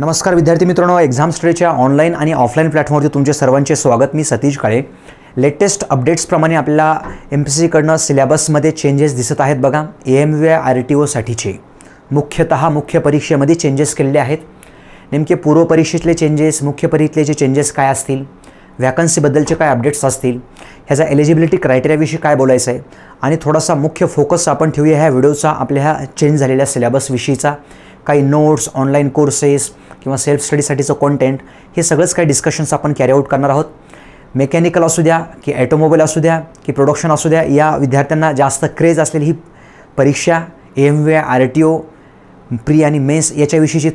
नमस्कार विद्यार्थी मित्रांनो एक्झाम स्टडीच्या ऑनलाईन आणि ऑफलाईन प्लॅटफॉर्मवर तुमचे सर्वांचे स्वागत मी सतीश काळे लेटेस्ट अपडेट्सप्रमाणे आपल्याला एम पी सीकडनं सिलेबसमध्ये चेंजेस दिसत आहेत बघा A M V R T ओसाठीचे मुख्यतः मुख्य परीक्षेमध्ये चेंजेस केलेले आहेत नेमके पूर्व परीक्षेतले चेंजेस मुख्य परीक्षेतले चेंजेस काय असतील वॅकन्सीबद्दलचे काय अपडेट्स असतील ह्याचा एलिजिबिलिटी क्रायटेरियाविषयी काय बोलायचं आहे आणि थोडासा मुख्य फोकस आपण ठेवूया ह्या व्हिडिओचा आपल्या ह्या चेंज झालेल्या सिलेबसविषयीचा काही नोट्स ऑनलाईन कोर्सेस किंवा सेल्फ स्टडीसाठीचं कॉन्टेंट हे सगळंच काही डिस्कशन्स आपण कॅरी आउट करणार आहोत मेकॅनिकल असू द्या की ॲटोमोबाईल असू द्या की प्रोडक्शन असू द्या या विद्यार्थ्यांना जास्त क्रेज असलेली ही परीक्षा M V R T O pre आणि मेन्स याच्याविषयीची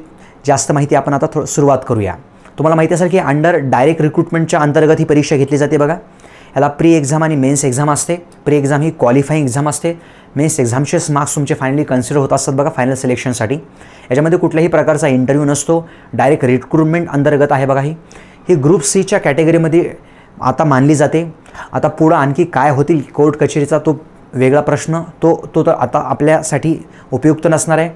जास्त माहिती आपण आता थो सुरुवात करूया तुम्हाला माहिती असेल की अंडर डायरेक्ट रिक्रुटमेंटच्या अंतर्गत ही परीक्षा घेतली जाते बघा याला प्री एक्झाम आणि मेन्स एक्झाम असते प्री एक्झाम ही क्वालिफाईंग एक्झाम असते मेन्स एक्झामचेच मार्क्स तुमचे फायनली कन्सिडर होत असतात बघा फायनल सिलेक्शनसाठी याच्यामध्ये कुठल्याही प्रकारचा इंटरव्ह्यू नसतो डायरेक्ट रिक्रुटमेंट अंतर्गत आहे बघा ही ही ग्रुप सीच्या कॅटेगरीमध्ये आता मानली जाते आता पुढं आणखी काय होतील कोर्ट कचेरीचा तो वेगळा प्रश्न तो तो तर आता आपल्यासाठी उपयुक्त नसणार आहे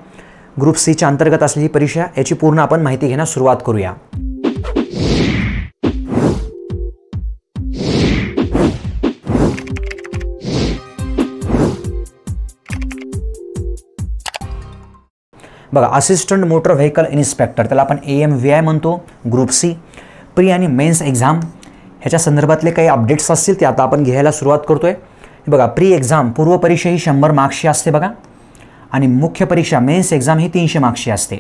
ग्रुप सीच्या अंतर्गत असलेली परीक्षा याची पूर्ण आपण माहिती घेण्यास सुरुवात करूया बघा असिस्टंट मोटर व्हेकल इन्स्पेक्टर त्याला आपण ए एम व्ही आय म्हणतो ग्रुप सी प्री आणि मेन्स एक्झाम ह्याच्या संदर्भातले काही अपडेट्स असतील ते आता आपण घ्यायला सुरुवात करतो आहे बघा प्री एक्झाम पूर्व परीक्षा ही शंभर मार्क्सची असते बघा आणि मुख्य परीक्षा मेन्स एक्झाम ही तीनशे मार्क्सची असते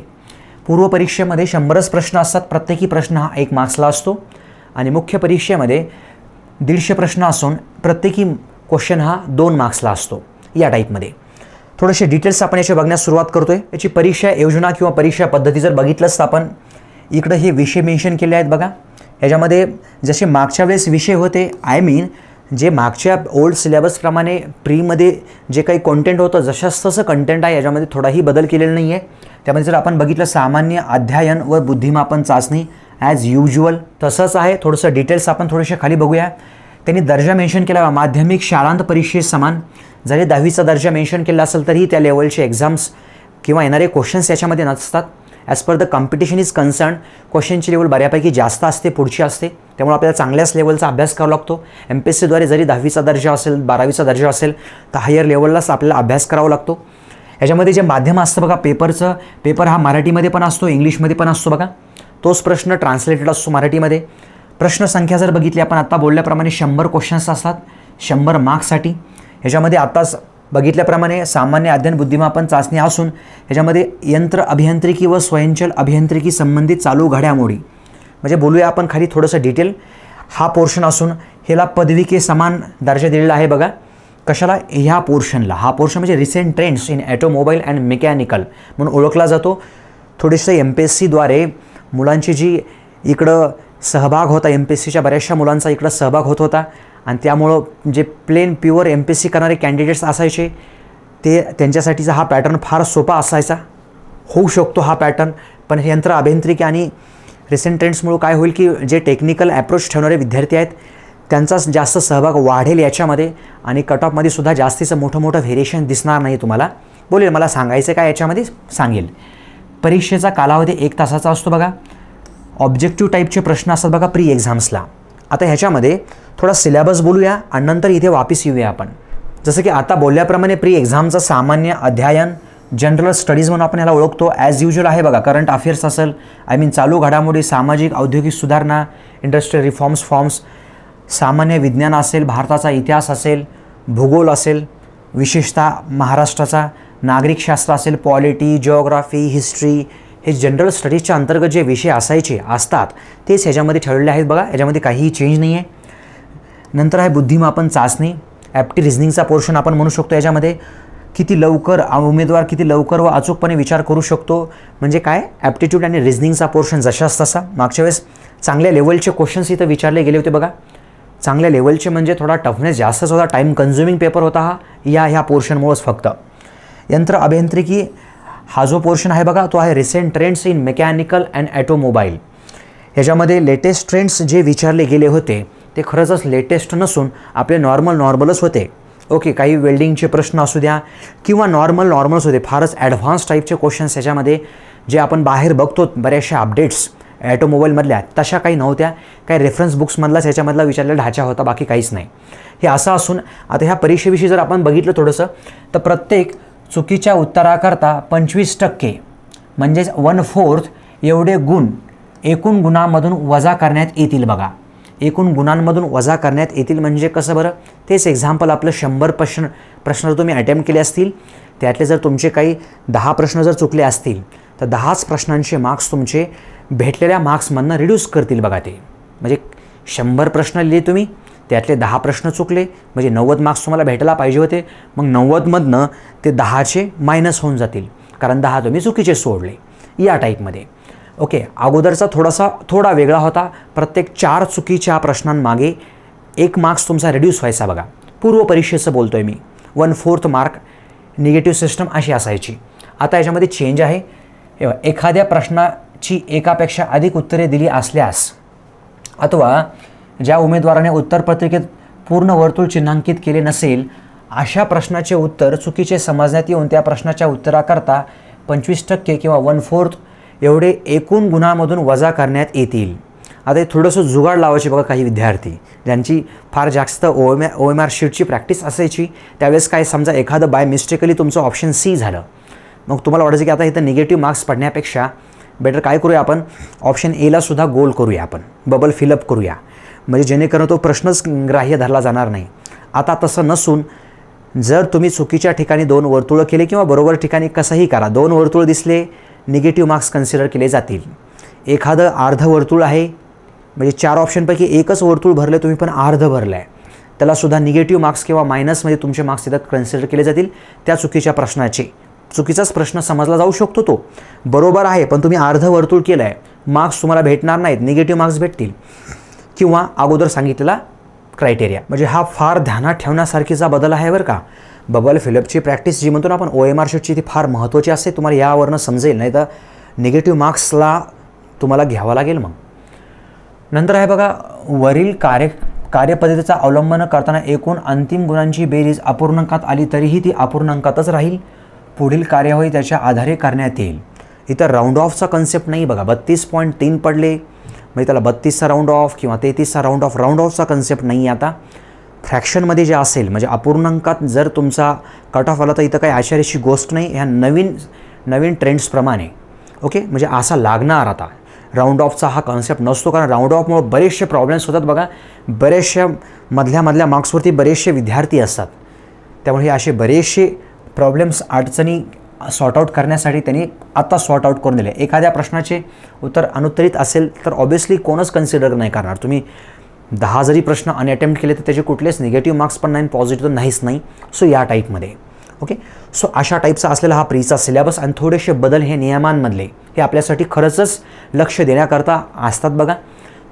पूर्व परीक्षेमध्ये शंभरच प्रश्न असतात प्रत्येकी प्रश्न हा एक मार्क्सला असतो आणि मुख्य परीक्षेमध्ये दीडशे प्रश्न असून प्रत्येकी क्वेश्चन हा दोन मार्क्सला असतो या टाईपमध्ये थोडेसे डिटेल्स आपण याचे बघण्यास सुरुवात करतोय याची परीक्षा योजना किंवा परीक्षा पद्धती जर बघितलंच तर आपण इकडं हे विषय मेन्शन केले आहेत बघा ह्याच्यामध्ये जसे मागच्या वेळेस विषय होते आय मीन जे मागच्या ओल्ड सिलेबसप्रमाणे प्रीमध्ये जे काही कॉन्टेंट होतं जशास तसं कंटेंट आहे याच्यामध्ये थोडाही बदल केलेला नाही आहे त्यामध्ये जर आपण बघितलं सामान्य अध्ययन व बुद्धिमापन चाचणी ॲज युज्युअल तसंच आहे थोडंसं डिटेल्स आपण थोडेसे खाली बघूया त्यांनी दर्जा मेन्शन केला माध्यमिक शाळांत समान जरी दहावीचा दर्जा मेन्शन केला असेल तरीही त्या लेवलचे एक्झाम्स किंवा येणारे क्वेश्चन्स याच्यामध्ये नसतात as per the competition is concern क्वेश्चनची लेवल बऱ्यापैकी जास्त असते पुढची असते त्यामुळे आपल्याला चांगल्याच लेवलचा अभ्यास करावा लागतो एम पी एस सीद्वारे जरी दहावीचा दर्जा असेल बारावीचा दर्जा असेल तर हायर लेवललाच आपल्याला अभ्यास करावा लागतो याच्यामध्ये जे माध्यम असतं बघा पेपरचं पेपर हा मराठीमध्ये पण असतो इंग्लिशमध्ये पण असतो बघा तोच प्रश्न ट्रान्सलेटेड असतो मराठीमध्ये प्रश्नसंख्या जर बघितली आपण आत्ता बोलल्याप्रमाणे शंभर क्वेश्चन्स असतात शंभर मार्क्ससाठी ह्याच्यामध्ये आत्ताच बघितल्याप्रमाणे सामान्य अध्ययन बुद्धिमापन चाचणी असून ह्याच्यामध्ये यंत्र अभियांत्रिकी व स्वयंचल अभियांत्रिकी संबंधित चालू घडामोडी म्हणजे बोलूया आपण खाली थोडंसं डिटेल हा पोर्शन असून ह्याला के समान दर्जा दिलेला आहे बघा कशाला ह्या पोर्शनला हा पोर्शन म्हणजे recent trends in automobile and mechanical म्हणून ओळखला जातो थोडेसे एम पी एस सीद्वारे मुलांची जी इकडं सहभाग होता एम पी एस सीच्या बऱ्याचशा मुलांचा इकडं सहभाग होत होता आणि त्यामुळं जे plain pure M P S C करणारे कॅन्डिडेट्स असायचे ते त्यांच्यासाठीचा हा पॅटर्न फार सोपा असायचा होऊ शकतो हा पॅटर्न पण हे यंत्र अभियांत्रिकी आणि रिसेंट ट्रेंड्समुळं काय होईल की जे टेक्निकल ॲप्रोच ठेवणारे विद्यार्थी आहेत त्यांचाच जास्त सहभाग वाढेल याच्यामध्ये आणि कट ऑफमध्ये सुद्धा जास्तीचं मोठं मोठं व्हेरिएशन दिसणार नाही तुम्हाला बोलेल मला सांगायचं काय याच्यामध्ये सांगेल परीक्षेचा कालावधी एक तासाचा असतो बघा ऑब्जेक्टिव्ह टाईपचे प्रश्न असतात बघा प्री एक्झाम्सला आता ह्याच्यामध्ये थोडा सिलेबस बोलूया आणि नंतर इथे वापस येऊया आपण जसं की आता बोलल्याप्रमाणे प्री एक्झामचं सामान्य अध्ययन जनरल स्टडीज म्हणून आपण याला ओळखतो ॲज युजल आहे बघा करंट अफेअर्स असेल आय मीन चालू घडामोडी सामाजिक औद्योगिक सुधारणा इंडस्ट्रियल रिफॉर्म्स फॉर्म्स सामान्य विज्ञान असेल भारताचा इतिहास असेल भूगोल असेल विशेषतः महाराष्ट्राचा नागरिकशास्त्र असेल पॉलिटी जिओग्राफी हिस्ट्री हे जनरल स्टडीजच्या अंतर्गत जे विषय असायचे असतात तेच ह्याच्यामध्ये ठरलेले आहेत बघा याच्यामध्ये काहीही चेंज नाही आहे नंतर आहे बुद्धिमापन चाचणी ॲप्टी रिझनिंगचा पोर्शन आपण म्हणू शकतो याच्यामध्ये किती लवकर उमेदवार किती लवकर व अचूकपणे विचार करू शकतो म्हणजे काय ॲप्टिट्यूड आणि रिझनिंगचा पोर्शन जशाच तसा मागच्या वेळेस चांगल्या लेवलचे क्वेश्चन्स इथं विचारले गेले होते बघा चांगल्या लेवलचे म्हणजे थोडा टफनेस जास्तच होता टाईम कन्झ्युमिंग पेपर होता हा या ह्या पोर्शनमुळेच फक्त यंत्र अभियांत्रिकी हा जो पोर्शन आहे बघा तो आहे recent trends in mechanical and automobile ह्याच्यामध्ये लेटेस्ट ट्रेंड्स जे विचारले गेले होते ते खरंच लेटेस्ट नसून आपले नॉर्मल नॉर्मलच होते ओके काही वेल्डिंगचे प्रश्न असू द्या किंवा नॉर्मल नॉर्मल्स होते फारच ॲडव्हान्स टाईपचे क्वेश्चन्स ह्याच्यामध्ये जे आपण बाहेर बघतो बऱ्याचशा अपडेट्स ॲटोमोबाईलमधल्या तशा काही नव्हत्या काही रेफरन्स बुक्समधलाच ह्याच्यामधला विचारलेला ढाचा होता बाकी काहीच नाही हे असं असून आता ह्या परीक्षेविषयी जर आपण बघितलं थोडंसं तर प्रत्येक चुकीच्या उत्तराकरता पंचवीस टक्के म्हणजेच वन फोर्थ एवढे गुण एकूण गुणांमधून वजा करण्यात येतील बघा एकूण गुणांमधून वजा करण्यात येतील म्हणजे कसं बरं तेच एक्झाम्पल आपलं शंभर प्रश्न प्रश्न जर तुम्ही अटेम्प्ट केले असतील त्यातले जर तुमचे काही दहा प्रश्न जर चुकले असतील तर दहाच प्रश्नांचे मार्क्स तुमचे भेटलेल्या मार्क्समधनं रिड्यूस करतील बघा ते म्हणजे शंभर प्रश्न लिहिले तुम्ही त्यातले दहा प्रश्न चुकले म्हणजे नव्वद मार्क्स तुम्हाला भेटायला पाहिजे होते मग नव्वदमधनं ते दहाचे मायनस होऊन जातील कारण दहा तुम्ही चुकीचे सोडले या टाईपमध्ये ओके अगोदरचा थोडासा थोडा वेगळा होता प्रत्येक चार चुकीच्या प्रश्नांमागे एक मार्क्स तुमचा रिड्यूस व्हायचा बघा पूर्व परीक्षेचं बोलतो आहे मी one fourth mark negative system अशी असायची आता याच्यामध्ये चेंज आहे एखाद्या प्रश्नाची एकापेक्षा अधिक उत्तरे दिली असल्यास अथवा ज्या उमेदवाराने उत्तरपत्रिकेत पूर्ण वर्तुळ चिन्हांकित केले नसेल अशा प्रश्नाचे उत्तर चुकीचे समजण्यात येऊन त्या प्रश्नाच्या उत्तराकरता पंचवीस टक्के किंवा वन फोर्थ एवढे एकूण गुणांमधून वजा करण्यात येतील आता हे थोडंसं जुगाड लावायचे बघा काही विद्यार्थी ज्यांची फार जास्त O M O M R शीटची प्रॅक्टिस असायची त्यावेळेस काय समजा एखादं बाय मिस्टेकली तुमचं ऑप्शन सी झालं मग तुम्हाला वाटायचं की आता इथं निगेटिव्ह मार्क्स पडण्यापेक्षा बेटर काय करूया आपण ऑप्शन एलासुद्धा सुद्धा गोल करूया आपण बबल फिलअप करूया म्हणजे जेणेकरून तो प्रश्नच ग्राह्य धरला जाणार नाही आता तसं नसून जर तुम्ही चुकीच्या ठिकाणी दोन वर्तुळं केले किंवा बरोबर ठिकाणी कसंही करा दोन वर्तुळ दिसले निगेटिव्ह मार्क्स कन्सिडर केले जातील एखादं अर्धवर्तुळ वर्तुळ आहे म्हणजे चार ऑप्शनपैकी एकच वर्तुळ भरलं तुम्ही पण अर्ध भरलं आहे त्यालासुद्धा निगेटिव्ह मार्क्स किंवा मायनसमध्ये तुमचे मार्क्स तिथं कन्सिडर केले जातील त्या चुकीच्या प्रश्नाचे चुकीचाच प्रश्न समजला जाऊ शकतो तो बरोबर आहे पण तुम्ही अर्ध वर्तुळ केलं आहे मार्क्स तुम्हाला भेटणार नाहीत निगेटिव्ह मार्क्स भेटतील किंवा अगोदर सांगितलेला क्रायटेरिया म्हणजे हा फार ध्यानात ठेवण्यासारखीचा बदल आहे बरं का बबल फिलअपची प्रॅक्टिस जी म्हणतो ना आपण ओ एम आर शीटची ती फार महत्त्वाची असते तुम्हाला यावरनं समजेल नाही तर निगेटिव्ह मार्क्सला तुम्हाला घ्यावा लागेल मग नंतर आहे बघा वरील कार्य कार्यपद्धतीचा अवलंबन करताना एकूण अंतिम गुणांची बेरीज अपूर्णांकात आली तरीही ती अपूर्णांकातच राहील पुढील कार्यवाही त्याच्या आधारे करण्यात येईल इथं राऊंड ऑफचा कन्सेप्ट नाही बघा बत्तीस पॉईंट तीन पडले म्हणजे त्याला बत्तीसचा राऊंड ऑफ किंवा तेहतीसचा राऊंड ऑफ राऊंड ऑफचा कन्सेप्ट नाही आता फ्रॅक्शनमध्ये जे असेल म्हणजे अपूर्णांकात जर तुमचा कट ऑफ आला तर इथं काही आश्चर्याची गोष्ट नाही ह्या नवीन नवीन ट्रेंड्सप्रमाणे ओके म्हणजे असा लागणार आता राऊंड ऑफचा हा कॉन्सेप्ट नसतो कारण राऊंड ऑफमुळे बरेचसे प्रॉब्लेम्स होतात बघा बरेचशा मधल्या मधल्या मार्क्सवरती बरेचसे विद्यार्थी असतात त्यामुळे हे असे बरेचसे प्रॉब्लेम्स अडचणी सॉर्ट आउट करण्यासाठी त्यांनी आत्ता सॉर्ट आउट करून दिले एखाद्या प्रश्नाचे उत्तर अनुत्तरित असेल तर ऑब्वियसली कोणच कन्सिडर नाही करणार तुम्ही दहा जरी प्रश्न अनअटेम्प्ट केले तर त्याचे कुठलेच निगेटिव्ह मार्क्स पण नाही पॉझिटिव्ह तर नाहीच नाही सो या टाईपमध्ये ओके सो अशा टाईपचा असलेला हा प्रीचा सिलेबस आणि थोडेसे बदल हे नियमांमधले हे आपल्यासाठी खरंच लक्ष देण्याकरता असतात बघा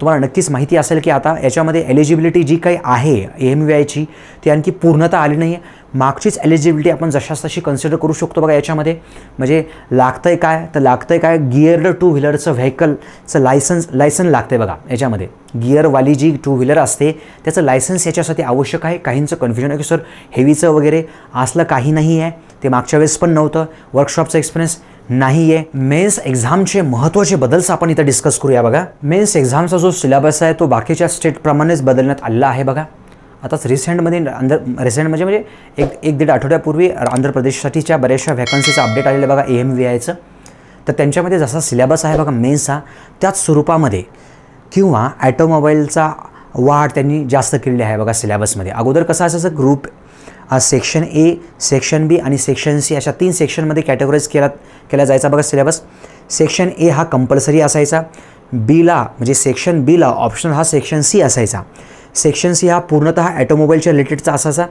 तुम्हाला नक्कीच माहिती असेल की आता याच्यामध्ये एलिजिबिलिटी जी काही आहे एम व्ही आयची ती आणखी पूर्णता आली नाही आहे मागचीच एलिजिबिलिटी आपण जशास तशी कन्सिडर करू शकतो बघा याच्यामध्ये म्हणजे लागतं आहे काय तर लागतं आहे काय गिअर्ड टू व्हीलरचं व्हेकलचं लायसन्स लायसन लागतं आहे बघा याच्यामध्ये गिअरवाली जी टू व्हीलर असते त्याचं लायसन्स याच्यासाठी आवश्यक आहे काहींचं कन्फ्युजन आहे की सर हेवीचं वगैरे असलं काही नाही आहे ते मागच्या वेळेस पण नव्हतं वर्कशॉपचं एक्सपिरियन्स नाही आहे मेन्स एक्झामचे महत्त्वाचे बदल्स आपण इथं डिस्कस करूया बघा मेन्स एक्झामचा जो सिलेबस आहे तो बाकीच्या स्टेटप्रमाणेच बदलण्यात आलेला आहे बघा आताच रिसेंटमध्ये आंध्र रिसेंट म्हणजे म्हणजे एक एक दीड आठवड्यापूर्वी आंध्र प्रदेशसाठीच्या बऱ्याचशा व्हॅकन्सीचा अपडेट आलेलं बघा ए एम व्ही आयचं तर त्यांच्यामध्ये जसा सिलेबस आहे बघा हा त्याच स्वरूपामध्ये किंवा ॲटोमोबाईलचा वाढ त्यांनी जास्त केलेली आहे बघा सिलेबसमध्ये अगोदर कसं असायचं ग्रुप हा सेक्शन ए सेक्शन बी आणि सेक्शन सी अशा तीन सेक्शनमध्ये कॅटेगोराईज केला केला जायचा बघा सिलेबस सेक्शन ए हा कंपल्सरी असायचा बीला म्हणजे सेक्शन बीला ऑप्शनल हा सेक्शन सी असायचा सेक्शन सी हा पूर्णतः ॲटोमोबाईलच्या रिलेटेडचा असायचा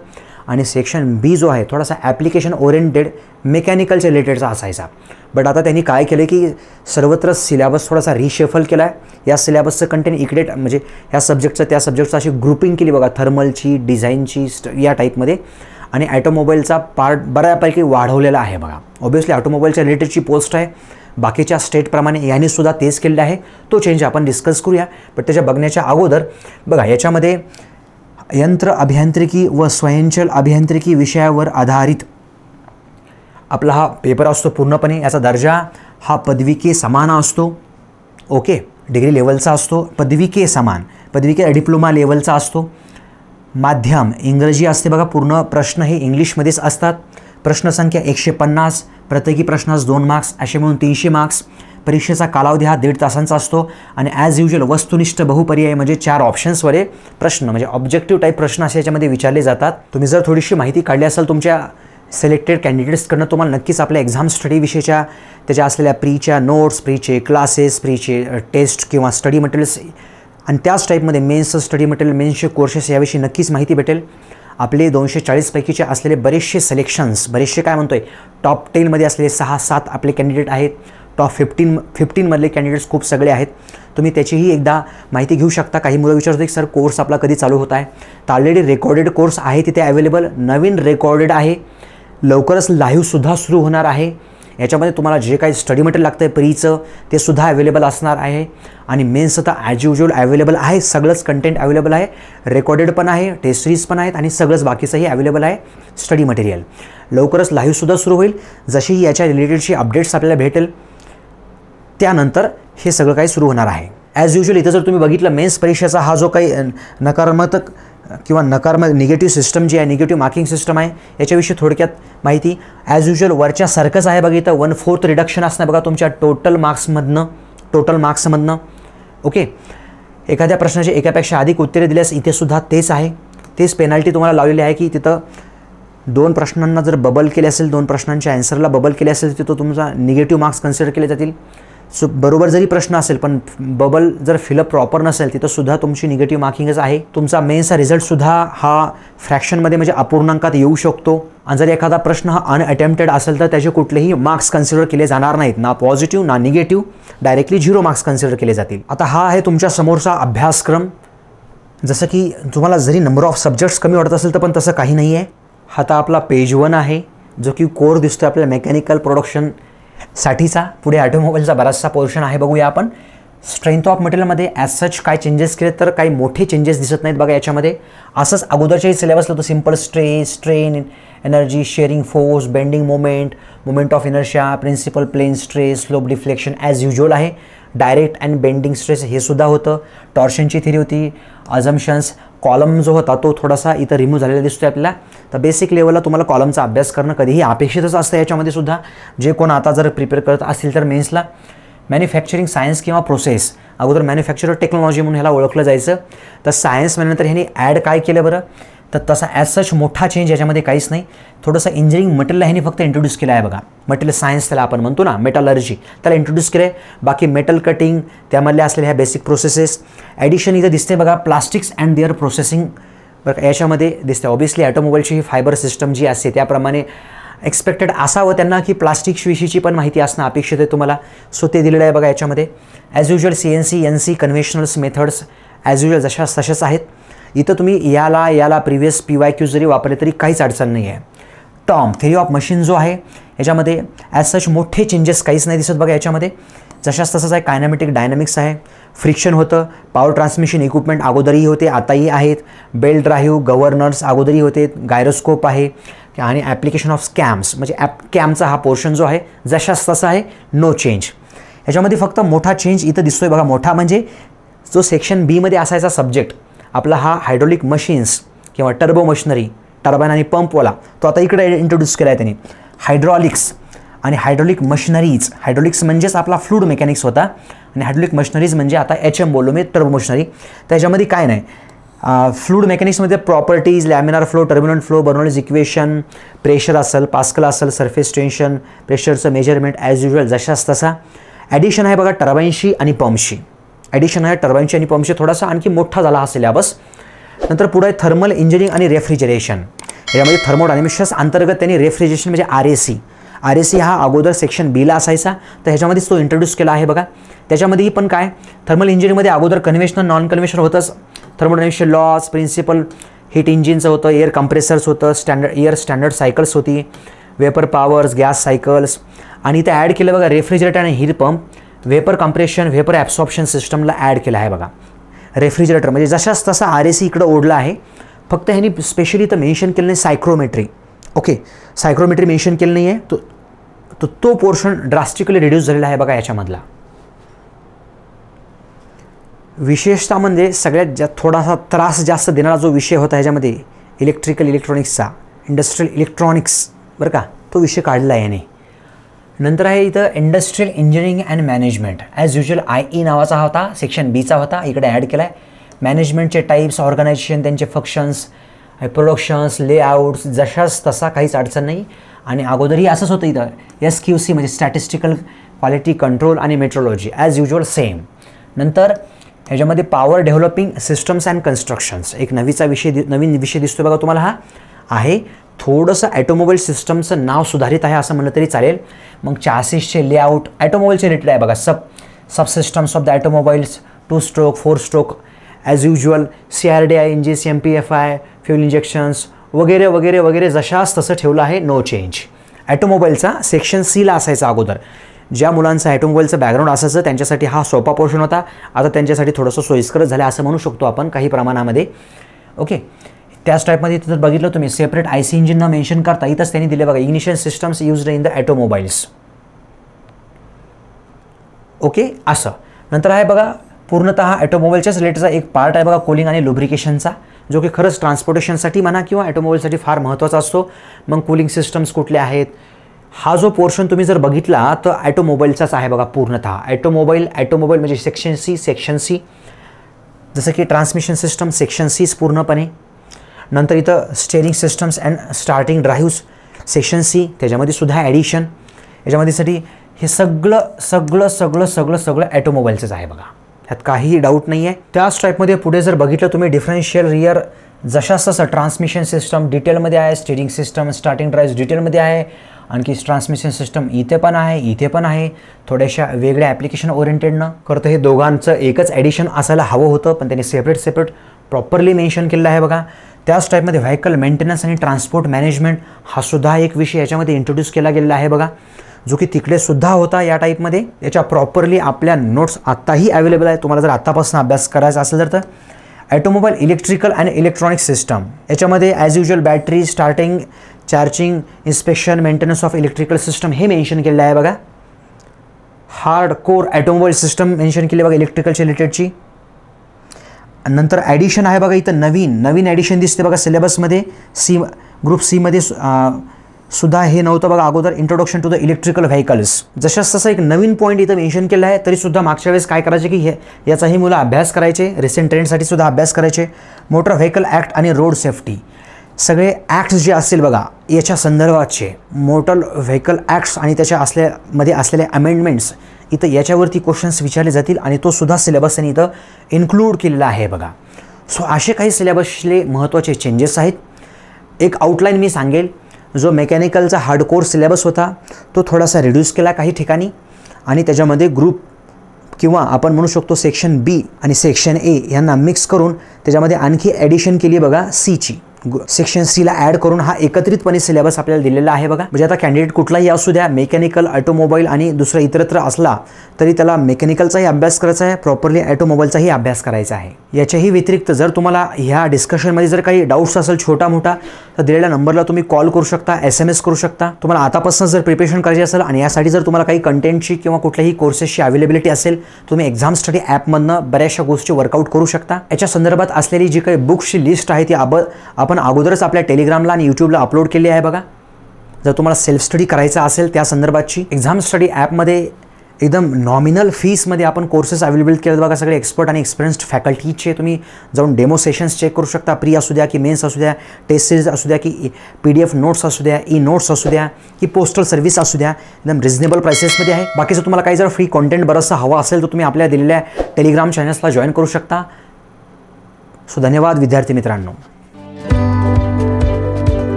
आणि सेक्शन बी जो आहे थोडासा ॲप्लिकेशन ओरिएंटेड मेकॅनिकलच्या रिलेटेडचा असायचा बट आता त्यांनी काय केलं की सर्वत्र सिलेबस थोडासा रिशेफल केला आहे या सिलेबसचं कंटेंट इकडे म्हणजे या सब्जेक्टचं त्या सब्जेक्टचं अशी ग्रुपिंग केली बघा थर्मलची डिझाईनची स्ट या टाईपमध्ये आणि ॲटोमोबाईलचा पार्ट बऱ्यापैकी वाढवलेला आहे बघा ऑब्व्हियसली ऑटोमोबाईलच्या रिलेटेडची पोस्ट आहे बाकीच्या स्टेटप्रमाणे यांनी तेच केलेलं आहे तो चेंज आपण डिस्कस करूया बट त्याच्या बघण्याच्या अगोदर बघा याच्यामध्ये यंत्र अभियांत्रिकी व स्वयंचल अभियांत्रिकी विषयावर आधारित आपला हा पेपर असतो पूर्णपणे याचा दर्जा हा पदविके समान असतो ओके डिग्री लेवलचा असतो पदविके समान पदविके डिप्लोमा लेवलचा असतो माध्यम इंग्रजी असते बघा पूर्ण प्रश्न हे इंग्लिशमध्येच असतात प्रश्नसंख्या एकशे पन्नास प्रत्येकी प्रश्नास दोन मार्क्स असे म्हणून तीनशे मार्क्स परीक्षेचा कालावधी हा दीड तासांचा असतो आणि ॲज युजल वस्तुनिष्ठ बहुपर्याय म्हणजे चार ऑप्शन्सवरे प्रश्न म्हणजे ऑब्जेक्टिव्ह टाईप प्रश्न असे याच्यामध्ये विचारले जातात तुम्ही जर थोडीशी माहिती काढली असाल तुमच्या सिलेक्टेड कॅन्डिडेट्सकडनं तुम्हाला नक्कीच आपल्या एक्झाम स्टडीविषयीच्या त्याच्या असलेल्या प्रीच्या नोट्स प्रीचे क्लासेस प्रीचे टेस्ट किंवा स्टडी मटेरियल्स आणि त्याच टाईपमध्ये मेन्स स्टडी मटेरियल मेन्सचे कोर्सेस याविषयी नक्कीच माहिती भेटेल आपले दोनशे चाळीसपैकीचे असलेले बरेचसे सिलेक्शन्स बरेचसे काय म्हणतो आहे टॉप टेनमध्ये असलेले सहा सात आपले कॅन्डिडेट आहेत टॉप फिफ्टीन फिफ्टीनमधले कॅन्डिडेट्स खूप सगळे आहेत तुम्ही त्याचीही एकदा माहिती घेऊ शकता काही मुलं विचारतो की सर कोर्स आपला कधी चालू होत आहे तर ऑलरेडी रेकॉर्डेड कोर्स आहे तिथे अवेलेबल नवीन रेकॉर्डेड आहे लवकरच लाईव्हसुद्धा सुरू होणार आहे याच्यामध्ये तुम्हाला जे काही स्टडी मटेरियल लागतं आहे प्रीचं ते सुद्धा अवेलेबल असणार आहे आणि मेन्स तर ॲज युजल अवेलेबल आहे सगळंच कंटेंट अवेलेबल आहे रेकॉर्डेड पण आहे टेस्ट सिरीज पण आहेत आणि सगळंच बाकीचंही अवेलेबल आहे स्टडी मटेरियल लवकरच लाईव्हसुद्धा सुरू होईल जशीही याच्या रिलेटेडची अपडेट्स आपल्याला भेटेल त्यानंतर हे सगळं काही सुरू होणार आहे ॲज युजल इथं जर तुम्ही बघितलं मेन्स परीक्षेचा हा जो काही नकारात्मक किंवा नकारात्मक निगेटिव्ह सिस्टम जी आहे निगेटिव्ह मार्किंग सिस्टम आहे याच्याविषयी थोडक्यात माहिती ॲज युजल सारखंच आहे बघा इथं वन फोर्थ रिडक्शन असणं बघा तुमच्या टोटल मार्क्समधनं टोटल मार्क्समधनं ओके एखाद्या प्रश्नाचे एकापेक्षा अधिक उत्तरे दिल्यास इथे सुद्धा तेच आहे तेच पेनाल्टी तुम्हाला लावलेली आहे की तिथं दोन प्रश्नांना जर बबल केले असेल दोन प्रश्नांच्या ॲन्सरला बबल केले असेल तिथं तुमचा निगेटिव्ह मार्क्स कन्सिडर केले जातील सु बरोबर जरी प्रश्न असेल पण बबल जर फिलअप प्रॉपर नसेल तिथंसुद्धा तुमची निगेटिव्ह मार्किंगच आहे तुमचा मेन्सचा रिझल्टसुद्धा हा फ्रॅक्शनमध्ये म्हणजे अपूर्णांकात येऊ शकतो आणि जर एखादा प्रश्न हा अनअटेम्प्टेड असेल तर त्याचे कुठलेही मार्क्स कन्सिडर केले जाणार नाहीत ना पॉझिटिव्ह ना negative directly zero marks consider केले जातील आता हा आहे तुमच्या समोरचा अभ्यासक्रम जसं की तुम्हाला जरी नंबर ऑफ सब्जेक्ट्स कमी वाटत असेल तर पण तसं काही नाही आहे हा आता आपला पेज वन आहे जो की कोर दिसतो आपल्याला मेकॅनिकल प्रोडक्शन साठीचा पुढे ऑटोमोबाईलचा बराचसा पोर्शन आहे बघूया आपण स्ट्रेंथ ऑफ मटेरियलमध्ये ॲज सच काय चेंजेस केले तर काही मोठे चेंजेस दिसत नाहीत बघा याच्यामध्ये असंच अगोदरच्याही सिलेबसला तो simple stress strain energy shearing force bending moment moment of inertia principle plane stress slope deflection as usual आहे डायरेक्ट अँड बेंडिंग स्ट्रेस हे सुद्धा होतं टॉर्शनची थिरी होती अजमशन्स कॉलम जो होता तो थोडासा इथं रिमूव्ह झालेला दिसतोय आपल्याला तर बेसिक लेवलला तुम्हाला कॉलमचा अभ्यास करणं कधीही अपेक्षितच असतं याच्यामध्ये सुद्धा जे कोण आता जर प्रिपेअर करत असेल तर मेन्सला मॅन्युफॅक्चरिंग सायन्स किंवा प्रोसेस अगोदर मॅन्युफॅक्चर टेक्नॉलॉजी म्हणून ह्याला ओळखलं जायचं तर सायन्स म्हणल्यानंतर ह्यांनी ॲड काय केलं बरं तर तसा ॲज सच मोठा चेंज याच्यामध्ये काहीच नाही थोडंसं इंजिनिअरिंग मटेरियल ह्यांनी फक्त इंट्रोड्यूस केलं आहे बघा मटेरियल सायन्स त्याला आपण म्हणतो ना मेटलर्जी त्याला इंट्रोड्यूस केलं आहे बाकी मेटल कटिंग त्यामधल्या असलेल्या ह्या बेसिक प्रोसेसेस ॲडिशन इथं दिसते बघा प्लास्टिक्स अँड देअर प्रोसेसिंग बरं याच्यामध्ये दिसते ऑब्वियसली ॲटोमोबाईलची ही फायबर सिस्टम जी असते त्याप्रमाणे एक्सपेक्टेड असावं त्यांना की प्लास्टिक्सविषयीची पण माहिती असणं अपेक्षित आहे तुम्हाला सो ते दिलेलं आहे बघा याच्यामध्ये as usual C N C N C conventionals methods as usual जशा तशाच आहेत इथं तुम्ही याला याला प्रिव्हियस पी वाय क्यू जरी वापरले तरी काहीच अडचण नाही आहे टॉम थेरी ऑफ मशीन जो आहे याच्यामध्ये ॲज सच मोठे चेंजेस काहीच नाही दिसत बघा याच्यामध्ये जशाच तसंच आहे कायनामेटिक डायनॅमिक्स आहे फ्रिक्शन होतं पॉवर ट्रान्समिशन इक्विपमेंट अगोदरही होते आताही आहेत बेल ड्राईव्ह गव्हर्नर्स अगोदरही होते गायरोस्कोप आहे आणि ॲप्लिकेशन ऑफ स्कॅम्स म्हणजे ॲप कॅमचा हा पोर्शन जो आहे जशाच तसा आहे नो चेंज याच्यामध्ये फक्त मोठा चेंज इथं दिसतोय बघा मोठा म्हणजे जो सेक्शन बीमध्ये असायचा सब्जेक्ट आपला हा हायड्रॉलिक मशीन्स किंवा टर्बो मशिनरी टर्बाईन आणि पंपवाला तो आता इकडे इंट्रोड्यूस केला आहे त्यांनी हायड्रॉलिक्स आणि हायड्रॉलिक मशिनरीज हायड्रॉलिक्स म्हणजेच आपला फ्लूड मेकॅनिक्स होता आणि हायड्रोलिक मशिनरीज म्हणजे आता एच एम बोललो मी टर्बो मशिनरी त्याच्यामध्ये काय नाही फ्लूड मेकॅनिक्समध्ये properties laminar flow terminal flow Bernoulli's equation pressure असेल पास्कल असेल सरफेस टेन्शन प्रेशरचं मेजरमेंट ॲज युजल जशाच तसा ॲडिशन आहे बघा टर्बाईनशी आणि पंपशी ॲडिशन आहे टर्बाईनची आणि पंपचे थोडासा आणखी मोठा झाला हा सिलेबस नंतर पुढे आहे थर्मल इंजिनिअरिंग आणि रेफ्रिजरेशन यामध्ये थर्मोडायनेमिक्स अंतर्गत त्यांनी रेफ्रिजरेशन म्हणजे R A C R A C हा अगोदर सेक्शन बीला असायचा तर ह्याच्यामध्येच तो इंट्रोड्यूस केला आहे बघा त्याच्यामध्येही पण काय थर्मल इंजिनिअरिंगमध्ये अगोदर कन्व्हेशनल नॉन कन्व्हेशनल होतंच थर्मोडायनेमिक्सचे लॉज प्रिन्सिपल हीट इंजिनचं होतं एअर कम्प्रेसर्स होतं स्टँडर्ड एअर स्टँडर्ड सायकल्स होती वेपर पॉवर्स गॅस सायकल्स आणि ते ॲड केलं बघा रेफ्रिजरेटर आणि heat pump vapour compression vapour absorption सिस्टमला ॲड केलं आहे बघा रेफ्रिजरेटर म्हणजे जशास तसा आर ए सी इकडं ओढला आहे फक्त ह्यांनी स्पेशली तर मेन्शन केलं नाही सायक्रोमेट्री ओके सायक्रोमेट्री मेन्शन केलं नाही आहे तो तो तो पोर्शन ड्रास्टिकली रिड्यूस झालेला आहे बघा याच्यामधला विशेषतः म्हणजे सगळ्यात ज्या थोडासा त्रास जास्त देणारा जो विषय होता ह्याच्यामध्ये इलेक्ट्रिकल इलेक्ट्रॉनिक्सचा इंडस्ट्रियल इलेक्ट्रॉनिक्स बरं का तो विषय काढला याने नंतर आहे इथं industrial engineering and management as usual I E नावाचा होता सेक्शन बीचा होता इकडे ॲड केला आहे मॅनेजमेंटचे टाईप्स ऑर्गनायझेशन त्यांचे फंक्शन्स प्रोडक्शन्स लेआउट्स जशाच तसा काहीच अडचण नाही आणि अगोदरही असंच होतं इथं एस क्यू सी म्हणजे स्टॅटिस्टिकल क्वालिटी कंट्रोल आणि मेट्रोलॉजी ॲज युजल सेम नंतर ह्याच्यामध्ये power developing systems and constructions एक नवीचा विषय नवीन विषय दिसतो बघा तुम्हाला हा आहे थोडंसं ॲटोमोबाईल सिस्टमचं नाव सुधारित आहे असं म्हणलं तरी चालेल मग चासिसचे लेआउट ॲटोमोबाईलचे रिलेटेड आहे बघा sub sub systems of the automobiles two stroke four stroke as usual C R D I N C M P F I fuel injections वगैरे वगैरे वगैरे जशाच तसं ठेवलं आहे नो चेंज ॲटोमोबाईलचा सेक्शन सीला असायचा अगोदर ज्या मुलांचं ॲटोमोबाईलचं बॅकग्राऊंड असायचं त्यांच्यासाठी हा सोपा पोर्शन होता आता त्यांच्यासाठी थोडंसं सोयीस्कर झालं असं म्हणू शकतो आपण काही प्रमाणामध्ये ओके त्याच टाईपमध्ये इथं जर बघितलं तुम्ही सेपरेट आय सी इंजिन न मेन्शन करता इथंच त्यांनी दिले बघा ignition systems use in the automobiles okay असं नंतर आहे बघा पूर्णतः ॲटोमोबाईलच्याच रिलेटेडचा एक पार्ट आहे बघा कोलिंग आणि लुब्रिकेशनचा जो की खरंच ट्रान्सपोर्टेशनसाठी म्हणा किंवा ॲटोमोबाईलसाठी फार महत्त्वाचा असतो मग कूलिंग सिस्टम्स कुठले आहेत हा जो पोर्शन तुम्ही जर बघितला तर ॲटोमोबाईलचाच आहे बघा पूर्णतः ॲटोमोबाईल ॲटोमोबाईल म्हणजे सेक्शन सी सेक्शन सी जसं की ट्रान्समिशन सिस्टम सेक्शन सीच पूर्णपणे नंतर इथं steering systems and starting drive section C त्याच्यामध्ये सुद्धा ॲडिशन याच्यामध्येसाठी हे सगळं सगळं सगळं सगळं सगळं ॲटोमोबाईलचंच आहे बघा ह्यात काहीही डाऊट नाही आहे त्याच टाईपमध्ये पुढे जर बघितलं तुम्ही डिफरन्शियल रिअर जशाच तसं ट्रान्समिशन सिस्टम डिटेलमध्ये आहे स्टेरिंग सिस्टम स्टार्टिंग ड्राईव्ह डिटेलमध्ये आहे आणखी ट्रान्समिशन सिस्टम इथे पण आहे इथे पण आहे थोड्याशा वेगळ्या ॲप्लिकेशन ओरिएंटेडनं करतं हे दोघांचं एकच ॲडिशन असायला हवं होतं पण त्यांनी सेपरेट सेपरेट प्रॉपरली मेन्शन केलेलं आहे बघा त्याच टाईपमध्ये व्हेकल मेंटेनन्स आणि ट्रान्सपोर्ट मॅनेजमेंट हा सुद्धा एक विषय याच्यामध्ये इंट्रोड्यूस केला गेलेला आहे बघा जो की तिकडे सुद्धा होता या टाईपमध्ये याच्या प्रॉपरली आपल्या नोट्स आत्ताही अवेलेबल आहे तुम्हाला जर आत्तापासून अभ्यास करायचा असेल तर automobile electrical and electronic system याच्यामध्ये as usual battery starting charging inspection maintenance of electrical system हे मेन्शन केलेलं आहे बघा hard core automobile system mention केली बघा इलेक्ट्रिकल रिलेटेडची नंतर ॲडिशन आहे बघा इथं नवीन नवीन ॲडिशन दिसते बघा सिलेबसमध्ये सी ग्रुप सीमध्ये सुद्धा हे नव्हतं बघा अगोदर introduction to the electrical vehicles जशास तसा एक नवीन पॉईंट इथं मेन्शन केलं आहे तरीसुद्धा मागच्या वेळेस काय करायचे की हे याचाही मुलं अभ्यास करायचे रिसेंट ट्रेंडसाठी सुद्धा अभ्यास करायचे मोटर व्हेकल ॲक्ट आणि रोड सेफ्टी सगळे ॲक्ट्स जे असतील बघा याच्या संदर्भातचे मोटर व्हेकल ॲक्ट्स आणि त्याच्या असल्यामध्ये मध्ये असलेले अमेंडमेंट्स इथं याच्यावरती क्वेश्चन्स विचारले जातील आणि तो सुद्धा सिलेबस त्यांनी इथं इन्क्लूड केलेला आहे बघा सो असे काही सिलेबसले महत्त्वाचे चेंजेस आहेत एक आउटलाईन मी सांगेल जो मेकॅनिकलचा हार्डकोर सिलेबस होता तो थोडासा रिड्यूस केला काही ठिकाणी आणि त्याच्यामध्ये ग्रुप किंवा आपण म्हणू शकतो सेक्शन बी आणि सेक्शन ए यांना मिक्स करून त्याच्यामध्ये आणखी ॲडिशन केली बघा सीची सेक्शन सीला ॲड करून हा एकत्रितपणे सिलेबस आपल्याला दिलेला आहे बघा म्हणजे आता कॅन्डिडेट कुठलाही असू द्या मेकॅनिकल ऑटोमोबाईल आणि दुसरा इतरत्र असला तरी त्याला मेकॅनिकलचाही अभ्यास करायचा आहे प्रॉपरली ऑटोमोबाईलचाही अभ्यास करायचा आहे याच्याही व्यतिरिक्त जर तुम्हाला ह्या डिस्कशनमध्ये जर काही डाऊट्स असेल छोटा मोठा तर दिलेल्या नंबरला तुम्ही कॉल करू शकता एस एम एस करू शकता तुम्हाला आतापासून जर प्रिपरेशन करायची असेल आणि यासाठी जर तुम्हाला काही कंटेंटची किंवा कुठल्याही कोर्सेसची अवेलेबिलिटी असेल तुम्ही एक्झाम स्टडी ॲपमधनं बऱ्याचशा गोष्टी वर्कआउट करू शकता याच्या संदर्भात असलेली जी काही बुक्सची लिस्ट आहे ती आब आपण अगोदरच आपल्या टेलिग्रामला आणि यूट्यूबला अपलोड केली आहे बघा जर तुम्हाला सेल्फ स्टडी करायचा असेल त्या संदर्भातची एक्झाम स्टडी ॲपमध्ये एकदम नॉमिनल फीसमध्ये आपण कोर्सेस अवेलेबल केले बघा सगळे एक्सपर्ट आणि एक्सपिरियन्स्ड फॅकल्टीचे तुम्ही जाऊन डेमो सेशन्स चेक करू शकता प्री असू द्या की मेन्स असू द्या टेस्ट सिरीज असू द्या की पी डी एफ नोट्स असू द्या ई नोट्स असू द्या की पोस्टल सर्व्हिस असू द्या एकदम रिजनेबल प्राइसेसमध्ये आहे बाकीचं तुम्हाला काही जर फ्री कॉन्टेंट बरंचसं हवं असेल तर तुम्ही आपल्या दिलेल्या टेलिग्राम चॅनल्सला जॉईन करू शकता सो धन्यवाद विद्यार्थी मित्रांनो